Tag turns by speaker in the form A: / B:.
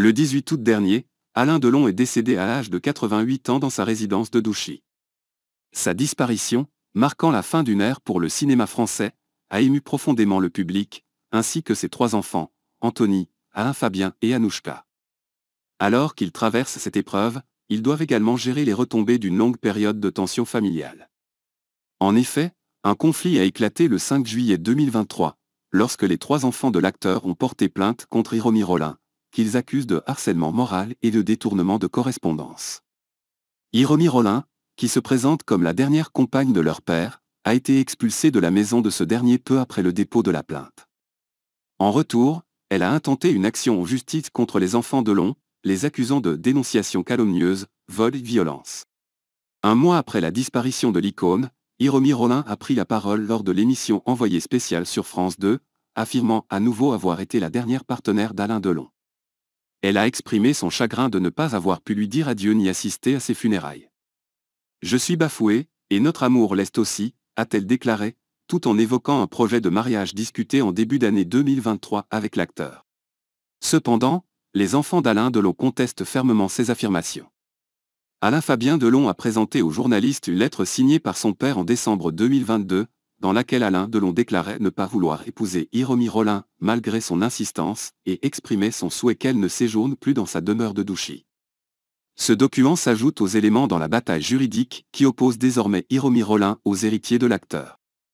A: Le 18 août dernier, Alain Delon est décédé à l'âge de 88 ans dans sa résidence de Douchy. Sa disparition, marquant la fin d'une ère pour le cinéma français, a ému profondément le public, ainsi que ses trois enfants, Anthony, Alain Fabien et Anouchka. Alors qu'ils traversent cette épreuve, ils doivent également gérer les retombées d'une longue période de tension familiale. En effet, un conflit a éclaté le 5 juillet 2023, lorsque les trois enfants de l'acteur ont porté plainte contre Hiromi Rollin, qu'ils accusent de harcèlement moral et de détournement de correspondance. Iromi Rollin, qui se présente comme la dernière compagne de leur père, a été expulsée de la maison de ce dernier peu après le dépôt de la plainte. En retour, elle a intenté une action en justice contre les enfants de Long, les accusant de dénonciation calomnieuse, vol et violence. Un mois après la disparition de l'icône, Iromi Rollin a pris la parole lors de l'émission Envoyée spéciale sur France 2, affirmant à nouveau avoir été la dernière partenaire d'Alain Delon. Elle a exprimé son chagrin de ne pas avoir pu lui dire adieu ni assister à ses funérailles. Je suis bafouée, et notre amour l'est aussi, a-t-elle déclaré, tout en évoquant un projet de mariage discuté en début d'année 2023 avec l'acteur. Cependant, les enfants d'Alain Delon contestent fermement ces affirmations. Alain Fabien Delon a présenté aux journalistes une lettre signée par son père en décembre 2022, dans laquelle Alain Delon déclarait ne pas vouloir épouser Hiromi Rollin, malgré son insistance, et exprimait son souhait qu'elle ne séjourne plus dans sa demeure de Douchy. Ce document s'ajoute aux éléments dans la bataille juridique qui oppose désormais Hiromi Rollin aux héritiers de l'acteur.